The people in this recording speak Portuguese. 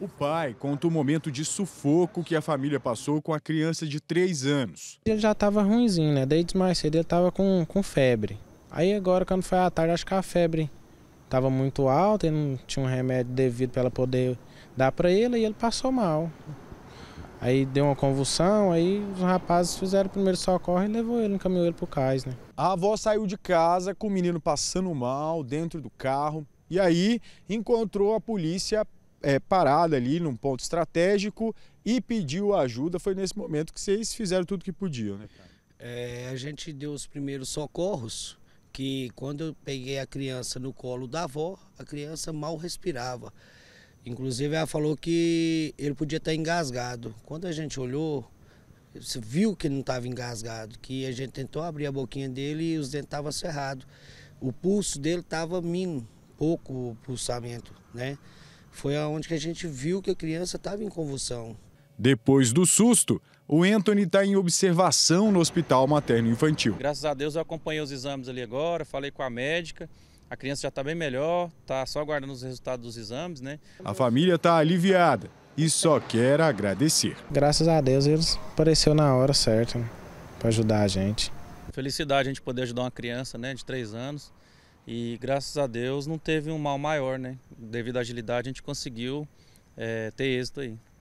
O pai conta o momento de sufoco que a família passou com a criança de 3 anos. Ele já estava ruimzinho, né? Desde mais cedo ele estava com, com febre. Aí agora, quando foi à tarde, acho que a febre estava muito alta e não tinha um remédio devido para ela poder dar para ele e ele passou mal. Aí deu uma convulsão, aí os rapazes fizeram o primeiro socorro e levou ele, encaminhou ele o cais, né? A avó saiu de casa com o menino passando mal dentro do carro e aí encontrou a polícia é, parada ali num ponto estratégico e pediu ajuda. Foi nesse momento que vocês fizeram tudo que podiam, né? É, a gente deu os primeiros socorros, que quando eu peguei a criança no colo da avó, a criança mal respirava. Inclusive ela falou que ele podia estar engasgado. Quando a gente olhou, você viu que não estava engasgado, que a gente tentou abrir a boquinha dele e os dentes estavam cerrados. O pulso dele estava mínimo, pouco pulsamento, né? Foi aonde que a gente viu que a criança estava em convulsão. Depois do susto, o Anthony está em observação no Hospital Materno Infantil. Graças a Deus eu acompanhei os exames ali agora, falei com a médica. A criança já está bem melhor, está só aguardando os resultados dos exames, né? A família está aliviada e só quer agradecer. Graças a Deus eles apareceu na hora certa né? para ajudar a gente. Felicidade a gente poder ajudar uma criança né, de três anos. E graças a Deus não teve um mal maior, né? Devido à agilidade a gente conseguiu é, ter êxito aí.